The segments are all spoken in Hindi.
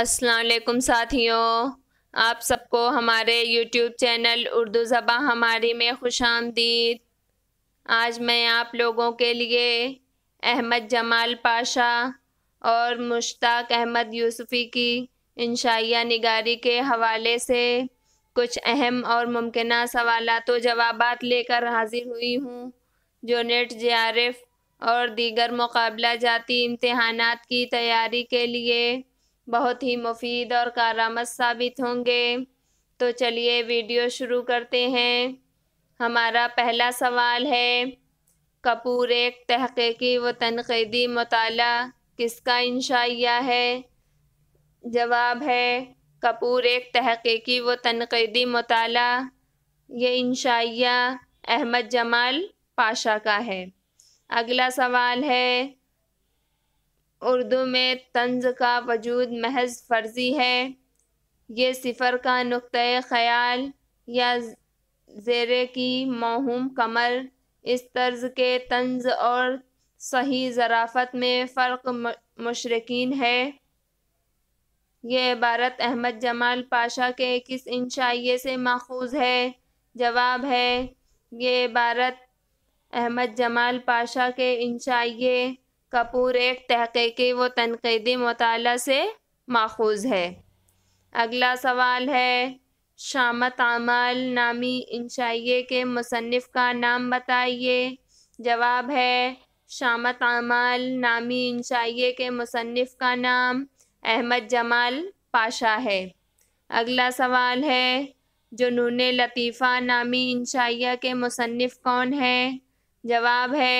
असलकुम साथियों आप सबको हमारे YouTube चैनल उर्दू ज़बा हमारी में खुश आमदीद आज मैं आप लोगों के लिए अहमद जमाल पाशा और मुश्ताक अहमद यूसुफ़ी की इंशाइया निगारी के हवाले से कुछ अहम और मुमकिन सवाल तो जवाब लेकर हाजिर हुई हूँ जो नेट जे और दीगर मुकाबला जाती इम्तहान की तैयारी के लिए बहुत ही मुफीद और कारामद साबित होंगे तो चलिए वीडियो शुरू करते हैं हमारा पहला सवाल है कपूर एक तहकीकी व तनकीदी मताल किसका इंशाइया है जवाब है कपूर एक तहकीकी व तनकीदी मताल ये इंशाइया अहमद जमाल पाशा का है अगला सवाल है उर्दू में तंज का वजूद महज फर्जी है ये सिफर का नुक़ ख़याल या जेरे की महूम कमर इस तर्ज के तंज और सही ज़राफ़त में फ़र्क मशरकिन है ये इबारत अहमद जमाल पाशा के किस इंशाइये से माखूज है जवाब है ये इबारत अहमद जमाल पाशा के इंशाइये कपूर एक तहकीकी व तनकीदी मताल से माखूज है अगला सवाल है शामत आमाल नामी इंशाइये के मुसनफ़ का नाम बताइए जवाब है शामत आमाल नामी इंशाइये के मुसनफ़ का नाम अहमद जमाल पाशा है अगला सवाल है जुनून लतीफ़ा नामी इंशाइया के मुसनफ़ कौन है जवाब है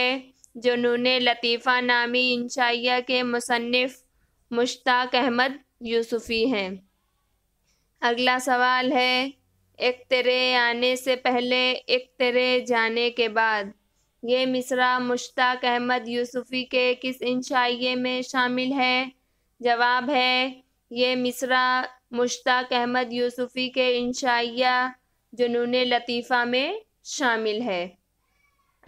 जुनून लतीफ़ा नामी इंशाइया के मुसनफ़ मुश्ताक अहमद यूसुफ़ी हैं अगला सवाल है एक तेरे आने से पहले एक तेरे जाने के बाद ये मिसरा मुश्ताक अहमद यूसुफ़ी के किस इंशाइये में शामिल है जवाब है ये मिसरा मुश्ताक अहमद यूसुफ़ी के इंशाइया जुनून लतीफ़ा में शामिल है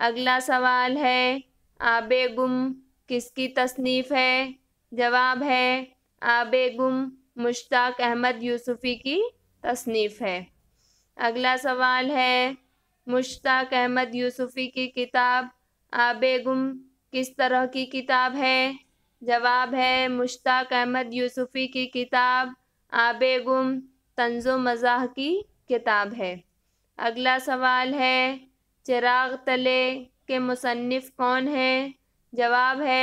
अगला सवाल है आबे गुम किसकी तसनीफ़ है जवाब है आबे गुम मुश्ताक अहमद यूसुफ़ी की तसनीफ़ है अगला सवाल है मुश्ताक अहमद यूसुफ़ी की किताब आबे गुम किस तरह की किताब है जवाब है मुश्ताक अहमद यूसुफ़ी की किताब आबे गुम तंजो मज़ाह की किताब है अगला सवाल है चिराग तले के मुसनफ़ कौन हैं जवाब है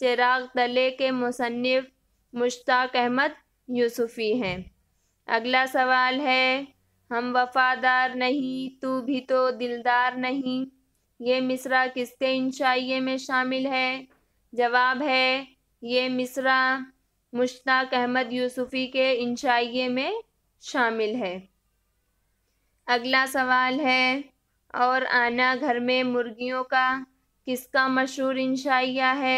चिराग तले के मुसनफ़ मुश्ताक अहमद यूसुफ़ी हैं अगला सवाल है हम वफ़ादार नहीं तू भी तो दिलदार नहीं ये मिसरा किसके इंशाइये में शामिल है जवाब है ये मिसरा मुश्ताक अहमद यूसुफ़ी के इंशाइये में शामिल है अगला सवाल है और आना घर में मुर्गियों का किसका मशहूर इंशाइया है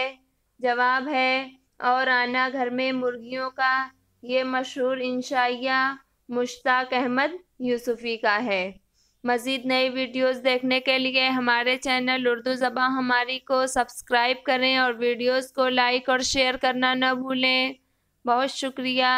जवाब है और आना घर में मुर्गियों का ये मशहूर इंशाइया मुश्ताक अहमद यूसुफ़ी का है मज़ीद नई वीडियोस देखने के लिए हमारे चैनल उर्दू ज़बान हमारी को सब्सक्राइब करें और वीडियोस को लाइक और शेयर करना न भूलें बहुत शुक्रिया